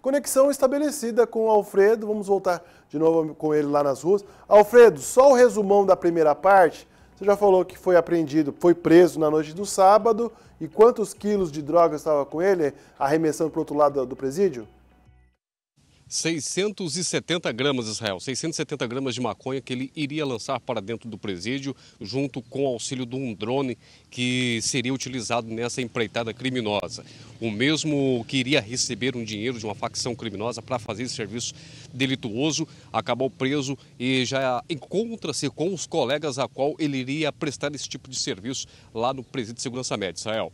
Conexão estabelecida com o Alfredo. Vamos voltar de novo com ele lá nas ruas. Alfredo, só o resumão da primeira parte. Você já falou que foi apreendido, foi preso na noite do sábado. E quantos quilos de droga estava com ele, arremessando para o outro lado do presídio? 670 gramas, Israel, 670 gramas de maconha que ele iria lançar para dentro do presídio, junto com o auxílio de um drone que seria utilizado nessa empreitada criminosa. O mesmo que iria receber um dinheiro de uma facção criminosa para fazer esse serviço delituoso, acabou preso e já encontra-se com os colegas a qual ele iria prestar esse tipo de serviço lá no presídio de segurança média, Israel.